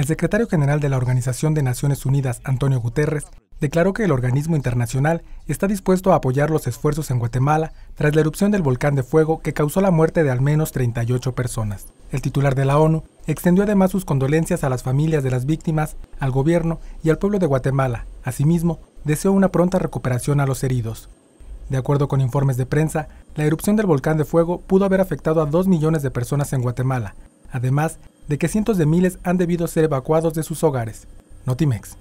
El secretario general de la Organización de Naciones Unidas, Antonio Guterres, declaró que el organismo internacional está dispuesto a apoyar los esfuerzos en Guatemala tras la erupción del volcán de fuego que causó la muerte de al menos 38 personas. El titular de la ONU extendió además sus condolencias a las familias de las víctimas, al gobierno y al pueblo de Guatemala. Asimismo, deseó una pronta recuperación a los heridos. De acuerdo con informes de prensa, la erupción del volcán de fuego pudo haber afectado a 2 millones de personas en Guatemala. Además, de que cientos de miles han debido ser evacuados de sus hogares. Notimex.